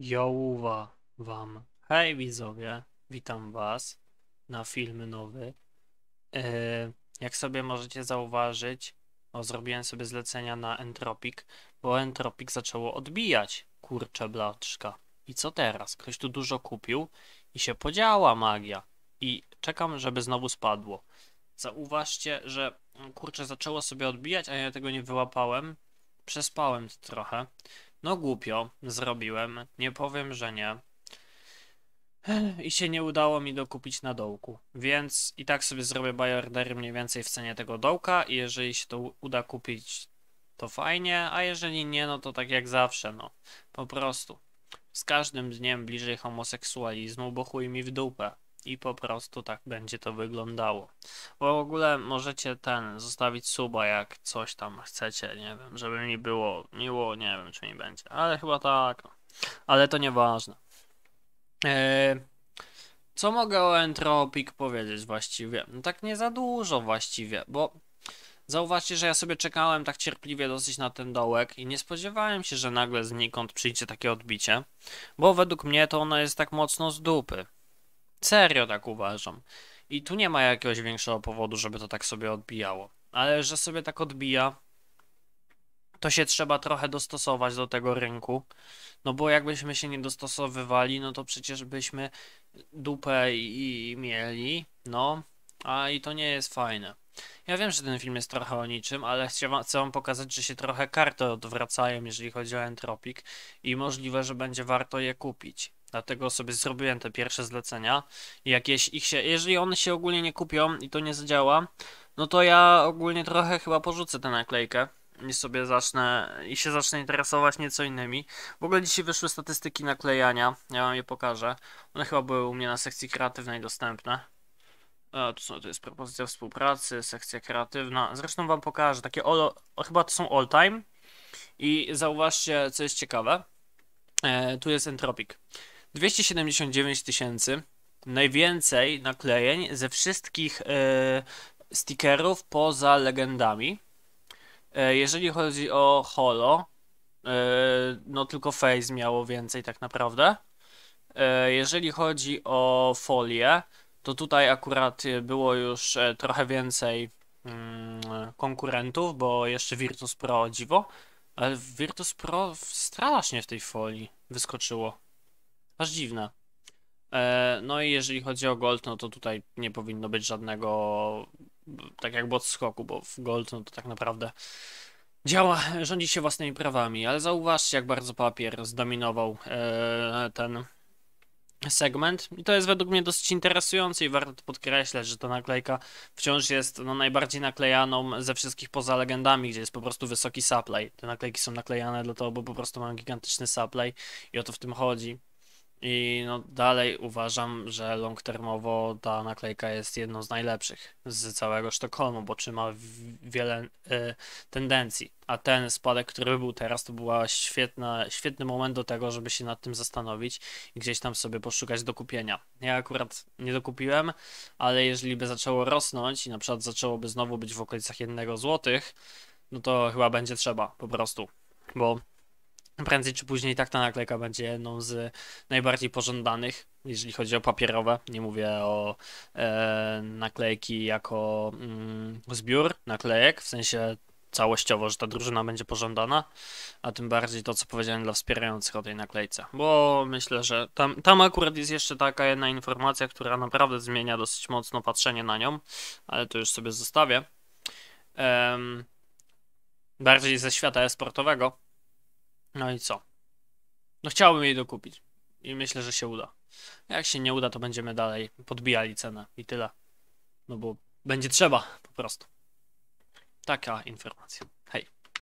Jołuwa wam. Hej widzowie, witam was na film nowy. E, jak sobie możecie zauważyć, o, zrobiłem sobie zlecenia na Entropic, bo Entropic zaczęło odbijać, kurcze blaczka. I co teraz? Ktoś tu dużo kupił i się podziała magia. I czekam, żeby znowu spadło. Zauważcie, że kurcze zaczęło sobie odbijać, a ja tego nie wyłapałem. Przespałem trochę. No głupio, zrobiłem, nie powiem, że nie. I się nie udało mi dokupić na dołku, więc i tak sobie zrobię buy mniej więcej w cenie tego dołka i jeżeli się to uda kupić, to fajnie, a jeżeli nie, no to tak jak zawsze, no, po prostu. Z każdym dniem bliżej homoseksualizmu, bo chuj mi w dupę i po prostu tak będzie to wyglądało. Bo w ogóle możecie ten, zostawić suba jak coś tam chcecie, nie wiem, żeby mi było miło, nie wiem czy mi będzie, ale chyba tak, no. ale to nieważne. Yy, co mogę o Entropic powiedzieć właściwie? No tak nie za dużo właściwie, bo Zauważcie, że ja sobie czekałem tak cierpliwie dosyć na ten dołek i nie spodziewałem się, że nagle znikąd przyjdzie takie odbicie, bo według mnie to ono jest tak mocno z dupy. Serio tak uważam. I tu nie ma jakiegoś większego powodu, żeby to tak sobie odbijało. Ale że sobie tak odbija, to się trzeba trochę dostosować do tego rynku. No bo jakbyśmy się nie dostosowywali, no to przecież byśmy dupę i, i mieli, no, a i to nie jest fajne. Ja wiem, że ten film jest trochę o niczym, ale chcę wam, pokazać, że się trochę karty odwracają, jeżeli chodzi o Entropik i możliwe, że będzie warto je kupić. Dlatego sobie zrobiłem te pierwsze zlecenia. I jakieś ich się. Jeżeli one się ogólnie nie kupią i to nie zadziała, no to ja ogólnie trochę chyba porzucę tę naklejkę. I sobie zacznę i się zacznę interesować nieco innymi. W ogóle dzisiaj wyszły statystyki naklejania. Ja wam je pokażę. One chyba były u mnie na sekcji kreatywnej dostępne. A, e, tu, są, jest propozycja współpracy, sekcja kreatywna. Zresztą wam pokażę. Takie all, chyba to są all time. I zauważcie, co jest ciekawe. E, tu jest entropik. 279 tysięcy. Najwięcej naklejeń ze wszystkich yy, e, stickerów poza legendami. E, jeżeli chodzi o Holo, e, no tylko Face miało więcej tak naprawdę. jeżeli chodzi o folię, to tutaj akurat było już trochę więcej mm, konkurentów, bo jeszcze Virtus Pro dziwo, ale Virtus Pro strasznie w tej folii wyskoczyło. Aż dziwne. E, no i jeżeli chodzi o Gold, no to tutaj nie powinno być żadnego tak jakby odskoku, bo w Gold no to tak naprawdę działa, rządzi się własnymi prawami, ale zauważcie jak bardzo papier zdominował e, ten segment i to jest według mnie dosyć interesujące i warto podkreślać, że ta naklejka wciąż jest no, najbardziej naklejaną ze wszystkich poza legendami, gdzie jest po prostu wysoki supply. Te naklejki są naklejane dlatego, bo po prostu mają gigantyczny supply i o to w tym chodzi. I no dalej uważam, że long termowo ta naklejka jest jedną z najlepszych z całego Sztokholmu, bo trzyma wiele y, tendencji. A ten spadek, który był teraz, to była świetna, świetny moment do tego, żeby się nad tym zastanowić i gdzieś tam sobie poszukać do kupienia. Ja akurat nie dokupiłem, ale jeżeli by zaczęło rosnąć i na przykład zaczęłoby znowu być w okolicach jednego złotych, no to chyba będzie trzeba po prostu, bo prędzej czy później tak ta naklejka będzie jedną z najbardziej pożądanych, jeżeli chodzi o papierowe. Nie mówię o e, naklejki jako mm, zbiór naklejek, w sensie całościowo, że ta drużyna będzie pożądana, a tym bardziej to, co powiedziałem dla wspierających o tej naklejce, bo myślę, że tam, tam akurat jest jeszcze taka jedna informacja, która naprawdę zmienia dosyć mocno patrzenie na nią, ale to już sobie zostawię. Um, bardziej ze świata e-sportowego, no i co? No chciałbym jej dokupić. I myślę, że się uda. Jak się nie uda, to będziemy dalej podbijali cenę i tyle. No bo będzie trzeba po prostu. Taka informacja. Hej.